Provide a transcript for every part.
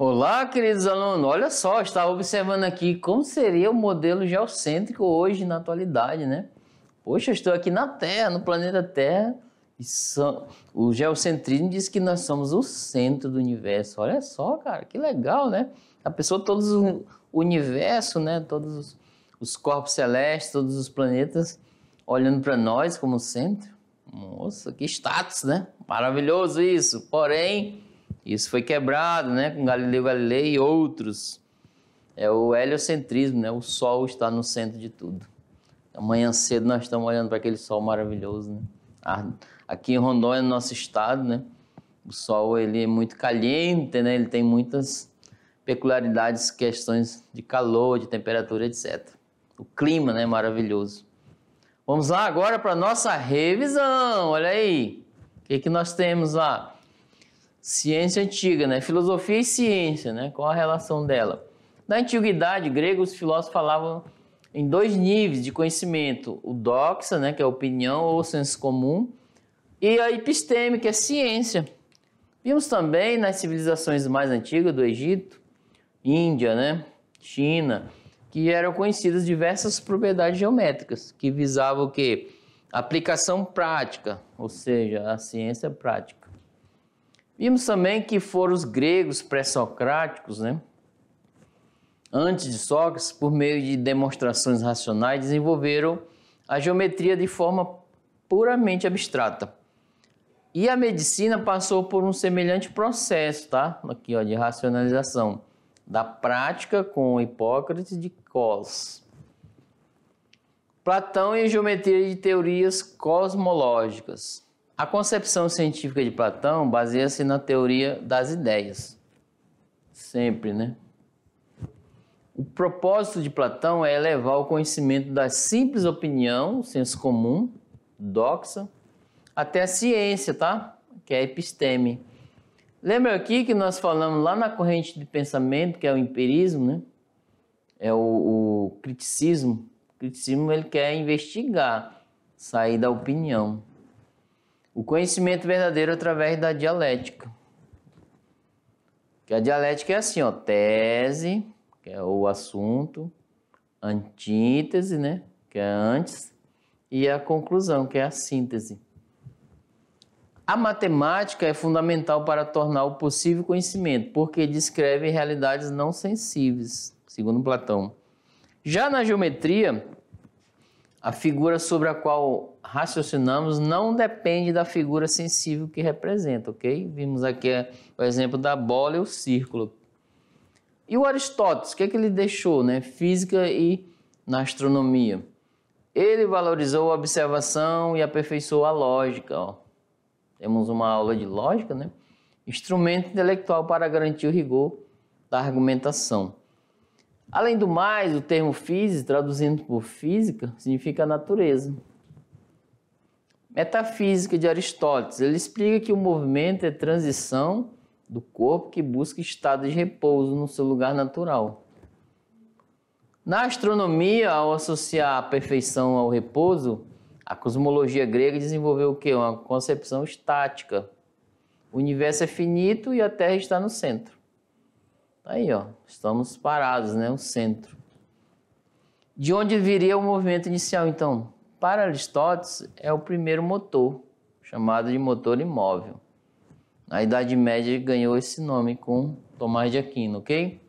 Olá, queridos alunos. Olha só, estava observando aqui como seria o modelo geocêntrico hoje na atualidade, né? Poxa, estou aqui na Terra, no planeta Terra, e são... o geocentrismo diz que nós somos o centro do universo. Olha só, cara, que legal, né? A pessoa, todos o universo, né? Todos os, os corpos celestes, todos os planetas olhando para nós como centro. Nossa, que status, né? Maravilhoso isso. Porém, isso foi quebrado né, com Galileu Galilei e outros. É o heliocentrismo, né? o Sol está no centro de tudo. Amanhã cedo nós estamos olhando para aquele sol maravilhoso. Né? Aqui em Rondônia, no nosso estado, né? o sol ele é muito caliente, né? ele tem muitas peculiaridades, questões de calor, de temperatura, etc. O clima é né? maravilhoso. Vamos lá agora para a nossa revisão. Olha aí. O que, que nós temos lá? ciência antiga, né? Filosofia e ciência, né? Qual a relação dela? Na antiguidade grega, os filósofos falavam em dois níveis de conhecimento: o doxa, né, que é a opinião ou o senso comum, e a episteme, que é a ciência. Vimos também nas civilizações mais antigas do Egito, Índia, né, China, que eram conhecidas diversas propriedades geométricas que visavam o quê? Aplicação prática, ou seja, a ciência prática. Vimos também que foram os gregos pré-socráticos, né? Antes de Sócrates, por meio de demonstrações racionais, desenvolveram a geometria de forma puramente abstrata. E a medicina passou por um semelhante processo, tá? Aqui, ó, de racionalização da prática com Hipócrates de Cos. Platão e a geometria de teorias cosmológicas. A concepção científica de Platão baseia-se na teoria das ideias. Sempre, né? O propósito de Platão é elevar o conhecimento da simples opinião, senso comum, doxa, até a ciência, tá? Que é a episteme. Lembra aqui que nós falamos lá na corrente de pensamento, que é o empirismo, né? É o, o criticismo. O criticismo ele quer investigar, sair da opinião o conhecimento verdadeiro através da dialética. Que a dialética é assim, ó, tese, que é o assunto, antítese, né, que é antes, e a conclusão, que é a síntese. A matemática é fundamental para tornar o possível conhecimento, porque descreve realidades não sensíveis, segundo Platão. Já na geometria, a figura sobre a qual raciocinamos não depende da figura sensível que representa, ok? Vimos aqui o exemplo da bola e o círculo. E o Aristóteles, o que, é que ele deixou, né? Física e na astronomia. Ele valorizou a observação e aperfeiçoou a lógica. Ó. Temos uma aula de lógica, né? Instrumento intelectual para garantir o rigor da argumentação. Além do mais, o termo física, traduzindo por física, significa natureza. Metafísica de Aristóteles, ele explica que o movimento é transição do corpo que busca estado de repouso no seu lugar natural. Na astronomia, ao associar a perfeição ao repouso, a cosmologia grega desenvolveu o quê? Uma concepção estática. O universo é finito e a Terra está no centro. Aí, ó, estamos parados, né? O centro. De onde viria o movimento inicial, então? Para Aristóteles, é o primeiro motor, chamado de motor imóvel. A Idade Média ganhou esse nome com Tomás de Aquino, ok?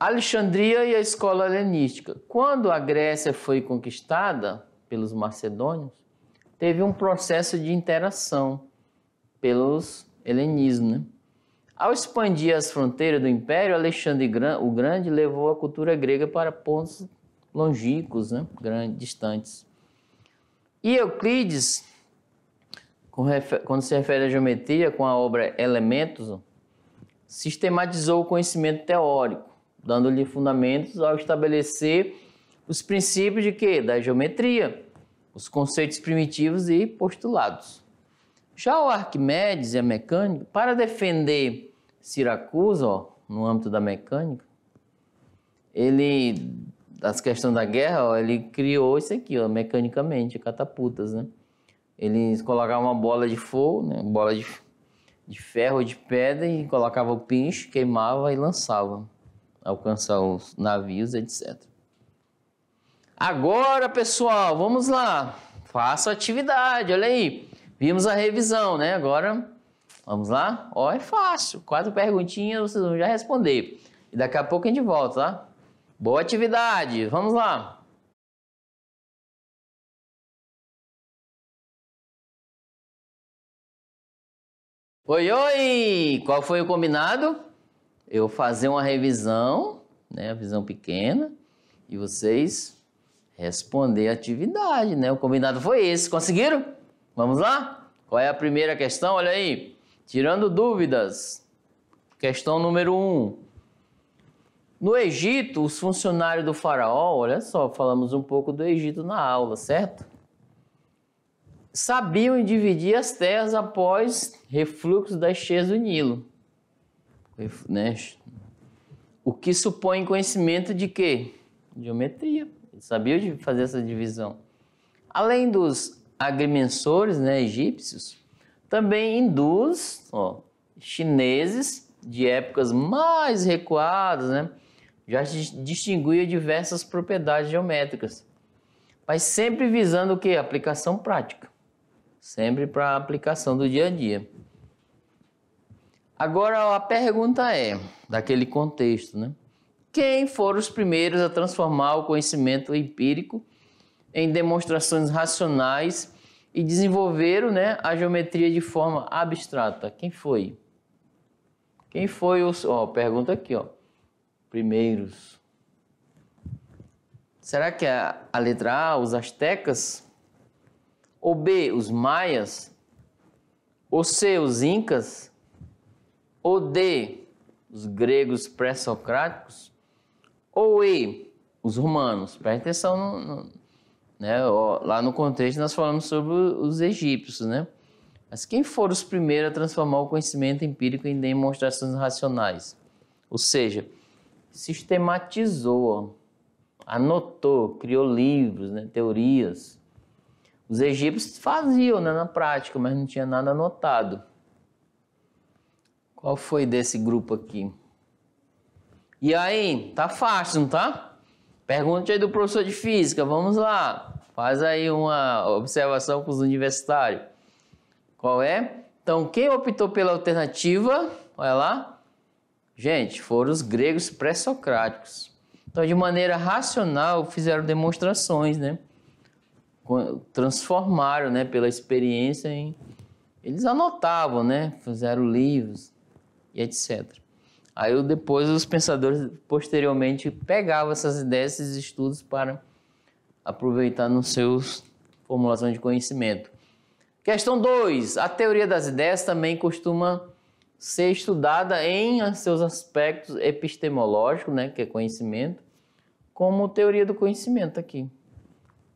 Alexandria e a escola helenística. Quando a Grécia foi conquistada pelos macedônios, teve um processo de interação pelos helenismo, né? Ao expandir as fronteiras do Império, Alexandre o Grande levou a cultura grega para pontos longínquos, né? Grandes, distantes. E Euclides, quando se refere à geometria, com a obra Elementos, sistematizou o conhecimento teórico, dando-lhe fundamentos ao estabelecer os princípios de quê? Da geometria, os conceitos primitivos e postulados. Já o Arquimedes e a mecânica, para defender Siracusa, no âmbito da mecânica, ele, das questões da guerra, ó, ele criou isso aqui, ó, mecanicamente, catapultas, né? Eles colocavam uma bola de fogo, né? bola de, de ferro ou de pedra e colocava o pincho, queimava e lançava, alcançar os navios, etc. Agora, pessoal, vamos lá. Faça atividade, olha aí. Vimos a revisão, né? Agora Vamos lá? Ó, é fácil. Quatro perguntinhas, vocês vão já responder. E daqui a pouco a gente volta, tá? Boa atividade, vamos lá! Oi, oi! Qual foi o combinado? Eu fazer uma revisão, né, a visão pequena, e vocês responder a atividade, né? O combinado foi esse. Conseguiram? Vamos lá? Qual é a primeira questão? Olha aí. Tirando dúvidas, questão número 1. Um. No Egito, os funcionários do faraó, olha só, falamos um pouco do Egito na aula, certo? Sabiam dividir as terras após refluxo das cheias do Nilo. Né? O que supõe conhecimento de quê? Geometria. Sabiam sabiam fazer essa divisão. Além dos agrimensores né, egípcios, também hindus, ó, chineses de épocas mais recuadas, né, já distinguia diversas propriedades geométricas, mas sempre visando o que? Aplicação prática, sempre para aplicação do dia a dia. Agora a pergunta é, daquele contexto, né? Quem foram os primeiros a transformar o conhecimento empírico em demonstrações racionais e desenvolveram né, a geometria de forma abstrata. Quem foi? Quem foi os. Ó, pergunta aqui, ó. Primeiros. Será que a, a letra A, os astecas? Ou B, os maias? Ou C, os incas? Ou D, os gregos pré-socráticos? Ou E, os romanos? Presta atenção no, no né? Lá no contexto nós falamos sobre os egípcios, né? Mas quem foram os primeiros a transformar o conhecimento empírico em demonstrações racionais? Ou seja, sistematizou, anotou, criou livros, né? teorias. Os egípcios faziam né? na prática, mas não tinha nada anotado. Qual foi desse grupo aqui? E aí, tá fácil, não tá? Pergunte aí do professor de física, vamos lá. Faz aí uma observação para os universitários. Qual é? Então, quem optou pela alternativa, olha lá, gente, foram os gregos pré-socráticos. Então, de maneira racional, fizeram demonstrações, né? Transformaram, né, pela experiência em... Eles anotavam, né? Fizeram livros e etc. Aí depois os pensadores posteriormente pegavam essas ideias, esses estudos para aproveitar nos seus formulações de conhecimento. Questão 2. A teoria das ideias também costuma ser estudada em seus aspectos epistemológicos, né, que é conhecimento, como teoria do conhecimento aqui.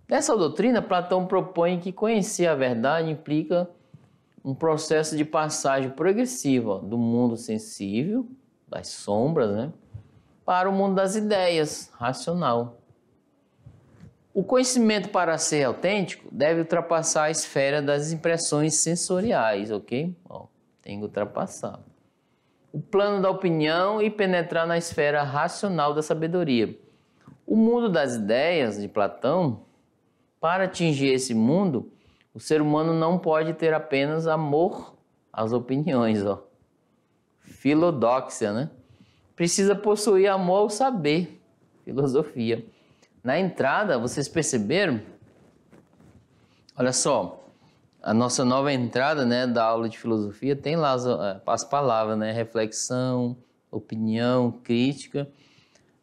Nessa doutrina, Platão propõe que conhecer a verdade implica um processo de passagem progressiva do mundo sensível, das sombras, né, para o mundo das ideias, racional. O conhecimento para ser autêntico deve ultrapassar a esfera das impressões sensoriais, ok? Ó, tem que ultrapassar. O plano da opinião e penetrar na esfera racional da sabedoria. O mundo das ideias de Platão, para atingir esse mundo, o ser humano não pode ter apenas amor às opiniões, ó. Filodoxia, né? Precisa possuir amor ao saber, filosofia na entrada, vocês perceberam? Olha só, a nossa nova entrada né, da aula de filosofia tem lá as, eh, as palavras, né? Reflexão, opinião, crítica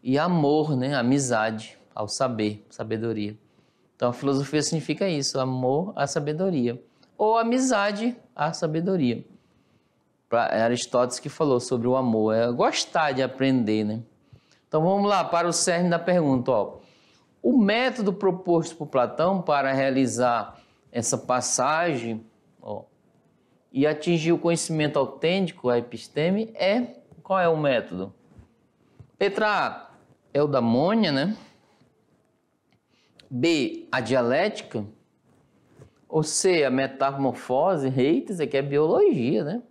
e amor, né? Amizade ao saber, sabedoria. Então, a filosofia significa isso, amor à sabedoria. Ou amizade à sabedoria. Pra, é Aristóteles que falou sobre o amor, é gostar de aprender, né? Então, vamos lá para o cerne da pergunta, ó. O método proposto por Platão para realizar essa passagem ó, e atingir o conhecimento autêntico, a episteme, é qual é o método? Letra A é o da mônia, né? B, a dialética. Ou C, a metamorfose. reitas, que aqui é biologia, né?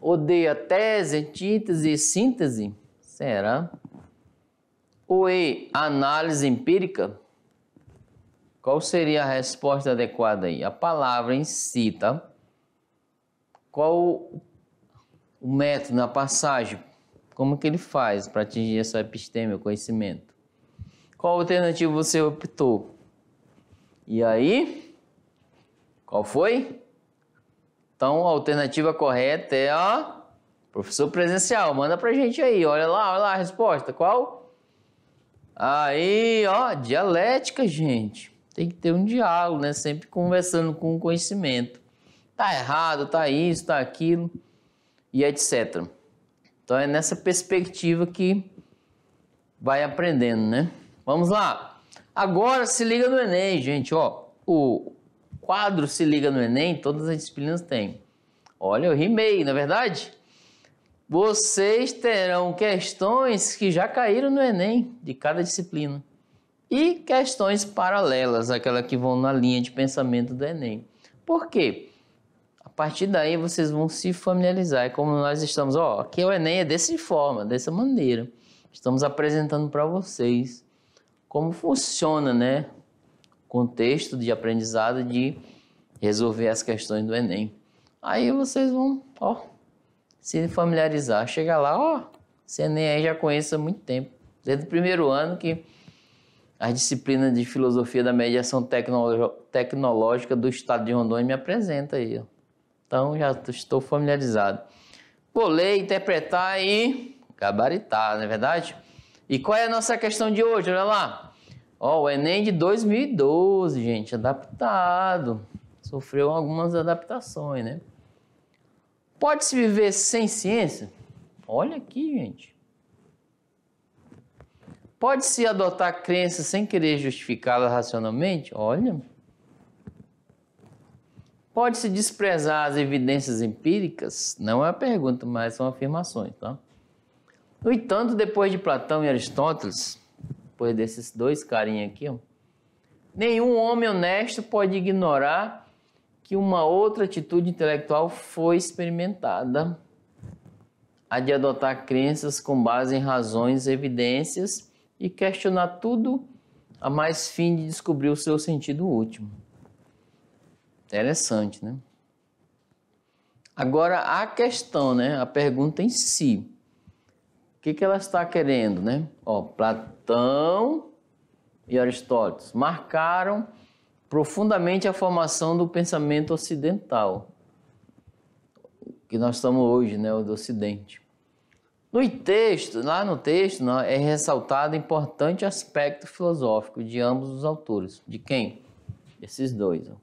Ou D, a tese, antítese e síntese. Será? ou E, análise empírica? Qual seria a resposta adequada aí? A palavra em si, tá? Qual o método na né, passagem? Como que ele faz para atingir essa episteme, o conhecimento? Qual alternativa você optou? E aí? Qual foi? Então, a alternativa correta é a professor presencial. Manda pra gente aí, olha lá, olha lá a resposta. Qual? Aí, ó, dialética, gente. Tem que ter um diálogo, né? Sempre conversando com o conhecimento. Tá errado, tá isso, tá aquilo e etc. Então é nessa perspectiva que vai aprendendo, né? Vamos lá. Agora se liga no Enem, gente, ó. O quadro se liga no Enem, todas as disciplinas têm. Olha, eu rimei, não é verdade? vocês terão questões que já caíram no Enem de cada disciplina e questões paralelas, aquelas que vão na linha de pensamento do Enem. Por quê? A partir daí vocês vão se familiarizar. É como nós estamos, ó, aqui o Enem é dessa forma, dessa maneira. Estamos apresentando para vocês como funciona, né? O contexto de aprendizado de resolver as questões do Enem. Aí vocês vão, ó, se familiarizar. Chega lá, ó, você nem aí já conhece há muito tempo. Desde o primeiro ano que as disciplinas de filosofia da mediação tecnológica do estado de Rondônia me apresenta aí. Ó. Então já estou familiarizado. Vou ler, interpretar e gabaritar, não é verdade? E qual é a nossa questão de hoje? Olha lá. Ó, o Enem de 2012, gente, adaptado. Sofreu algumas adaptações, né? Pode-se viver sem ciência? Olha aqui, gente. Pode-se adotar crenças sem querer justificá-las racionalmente? Olha. Pode-se desprezar as evidências empíricas? Não é uma pergunta, mas são afirmações, tá? No entanto, depois de Platão e Aristóteles, depois desses dois carinhas aqui, ó, nenhum homem honesto pode ignorar que uma outra atitude intelectual foi experimentada, a de adotar crenças com base em razões, evidências e questionar tudo a mais fim de descobrir o seu sentido último. Interessante, né? Agora a questão, né? A pergunta em si. O que, que ela está querendo, né? Ó, Platão e Aristóteles marcaram profundamente a formação do pensamento ocidental, que nós estamos hoje, né, o do Ocidente. No texto, lá no texto, né, é ressaltado importante aspecto filosófico de ambos os autores. De quem? Esses dois. Ó.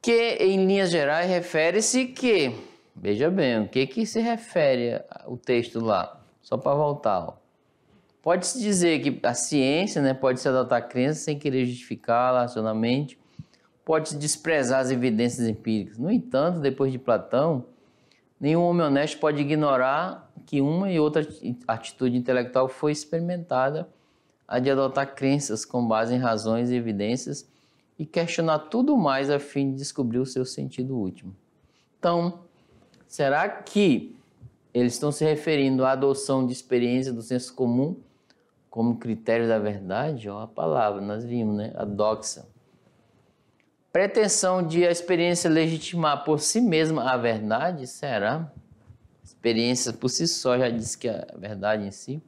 Que, em linhas gerais, refere-se que, veja bem, o que, que se refere o texto lá? Só para voltar. Ó. Pode-se dizer que a ciência né, pode se adotar crenças crença sem querer justificá-la racionalmente, pode desprezar as evidências empíricas. No entanto, depois de Platão, nenhum homem honesto pode ignorar que uma e outra atitude intelectual foi experimentada, a de adotar crenças com base em razões e evidências e questionar tudo mais a fim de descobrir o seu sentido último. Então, será que eles estão se referindo à adoção de experiência do senso comum como critério da verdade, ó, a palavra, nós vimos, né? A doxa. Pretensão de a experiência legitimar por si mesma a verdade, será? Experiência por si só já diz que é a verdade em si.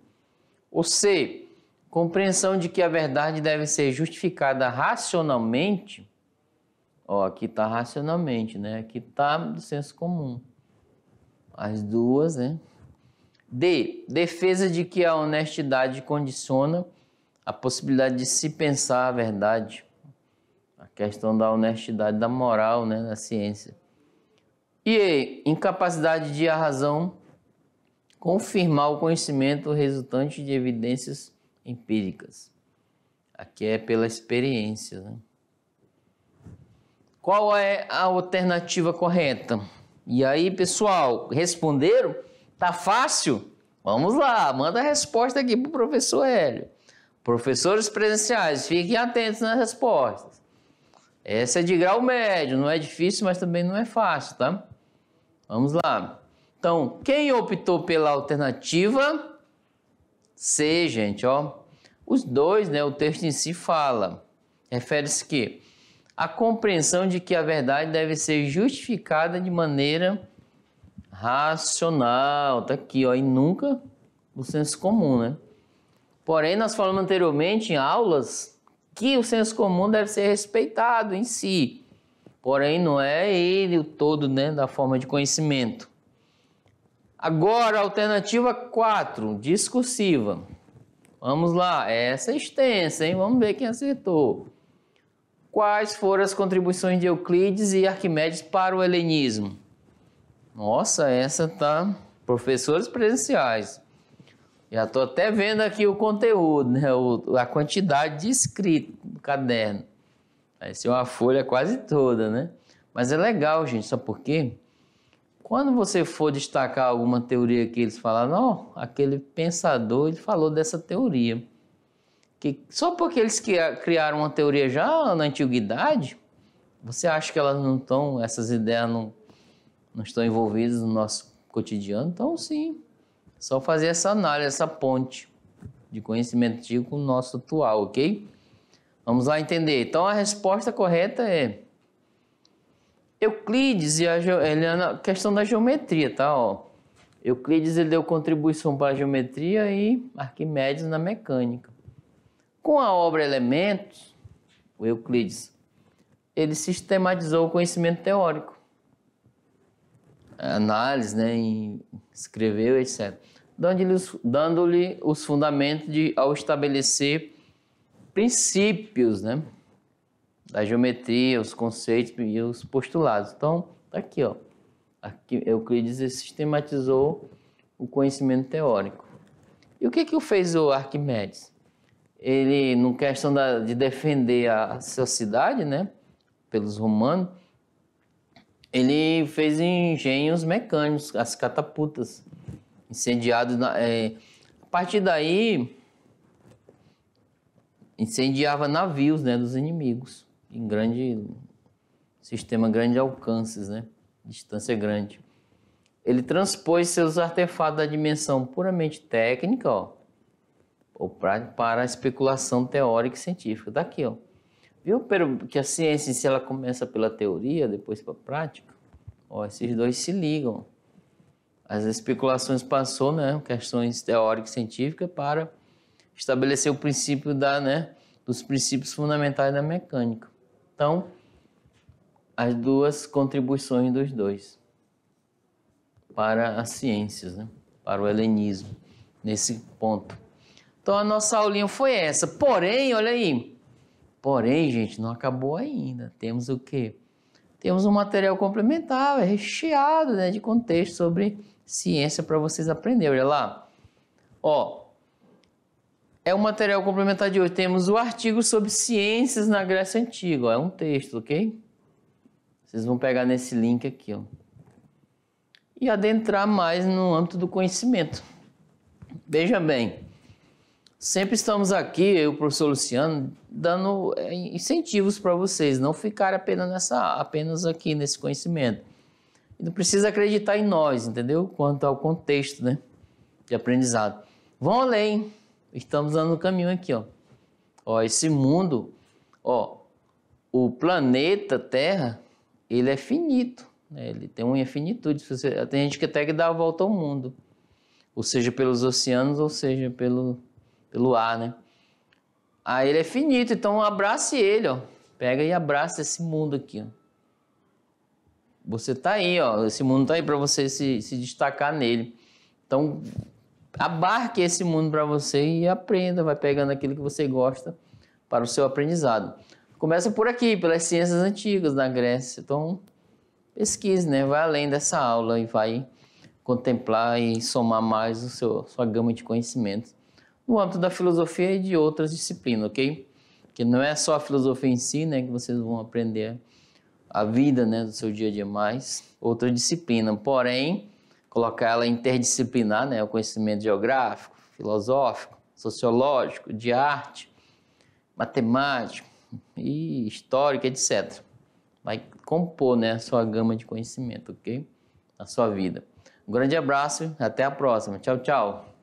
Ou C, compreensão de que a verdade deve ser justificada racionalmente. Ó, aqui está racionalmente, né? Aqui está do senso comum. As duas, né? D. Defesa de que a honestidade condiciona a possibilidade de se pensar a verdade. A questão da honestidade da moral, né, da ciência. E E. Incapacidade de a razão confirmar o conhecimento resultante de evidências empíricas. Aqui é pela experiência. Né? Qual é a alternativa correta? E aí, pessoal, responderam? Tá fácil? Vamos lá, manda a resposta aqui para o professor Hélio. Professores presenciais, fiquem atentos nas respostas. Essa é de grau médio, não é difícil, mas também não é fácil, tá? Vamos lá. Então, quem optou pela alternativa C, gente, ó, os dois, né, o texto em si fala, refere-se que a compreensão de que a verdade deve ser justificada de maneira racional, tá aqui, ó, e nunca o senso comum, né? Porém, nós falamos anteriormente em aulas que o senso comum deve ser respeitado em si, porém não é ele o todo, né, da forma de conhecimento. Agora, alternativa 4, discursiva. Vamos lá, essa é extensa, hein? Vamos ver quem acertou. Quais foram as contribuições de Euclides e Arquimedes para o helenismo? Nossa, essa tá. Professores presenciais. Já estou até vendo aqui o conteúdo, né? O, a quantidade de escrito no caderno. Vai ser uma folha quase toda, né? Mas é legal, gente, Só porque Quando você for destacar alguma teoria que eles falaram, oh, aquele pensador ele falou dessa teoria. Que só porque eles criaram uma teoria já na antiguidade, você acha que elas não estão, essas ideias não não estão envolvidos no nosso cotidiano. Então, sim, só fazer essa análise, essa ponte de conhecimento antigo com o nosso atual, ok? Vamos lá entender. Então, a resposta correta é Euclides e a é questão da geometria, tá? Ó. Euclides ele deu contribuição para a geometria e Arquimedes na mecânica. Com a obra Elementos, o Euclides, ele sistematizou o conhecimento teórico análise, né, em etc. Dando-lhe os, dando os fundamentos de, ao estabelecer princípios né, da geometria, os conceitos e os postulados. Então, está aqui, ó. Aqui, Euclides sistematizou o conhecimento teórico. E o que, que fez o Arquimedes? Ele, no questão da, de defender a sociedade, né, pelos romanos, ele fez engenhos mecânicos, as catapultas, incendiados Na, é, a partir daí, incendiava navios né, dos inimigos, em grande sistema, grande alcances, né, distância grande. Ele transpôs seus artefatos da dimensão puramente técnica ó, ou pra, para a especulação teórica e científica. Daqui, tá ó. Viu que a ciência, se ela começa pela teoria, depois para a prática, ó, esses dois se ligam. As especulações passou, né, questões teóricas científicas para estabelecer o princípio da, né, dos princípios fundamentais da mecânica. Então, as duas contribuições dos dois para as ciências, né? para o helenismo, nesse ponto. Então, a nossa aulinha foi essa. Porém, olha aí, Porém, gente, não acabou ainda. Temos o quê? Temos um material complementar, é recheado né, de contexto sobre ciência para vocês aprenderem. Olha lá. Ó, é o um material complementar de hoje. Temos o artigo sobre ciências na Grécia Antiga. Ó, é um texto, ok? Vocês vão pegar nesse link aqui, ó. E adentrar mais no âmbito do conhecimento. Veja bem, Sempre estamos aqui, eu e o professor Luciano, dando eh, incentivos para vocês, não ficar apenas, nessa, apenas aqui nesse conhecimento. E não precisa acreditar em nós, entendeu? Quanto ao contexto né, de aprendizado. Vão além, estamos dando o caminho aqui. Ó. ó, esse mundo, ó, o planeta Terra, ele é finito, né? ele tem uma infinitude. Tem gente que até que dá a volta ao mundo, ou seja, pelos oceanos, ou seja, pelo pelo ar, né? Aí ele é finito, então abrace ele, ó. Pega e abraça esse mundo aqui, ó. Você tá aí, ó. Esse mundo tá aí para você se, se destacar nele. Então, abarque esse mundo para você e aprenda, vai pegando aquilo que você gosta para o seu aprendizado. Começa por aqui, pelas ciências antigas da Grécia. Então, pesquise, né? Vai além dessa aula e vai contemplar e somar mais o seu sua gama de conhecimentos no âmbito da filosofia e de outras disciplinas, ok? Que não é só a filosofia em si, né, que vocês vão aprender a vida, né, do seu dia a dia mais, outra disciplina, porém, colocar ela interdisciplinar, né, o conhecimento geográfico, filosófico, sociológico, de arte, matemático e histórico, etc. Vai compor, né, a sua gama de conhecimento, ok? A sua vida. Um grande abraço, e até a próxima. Tchau, tchau.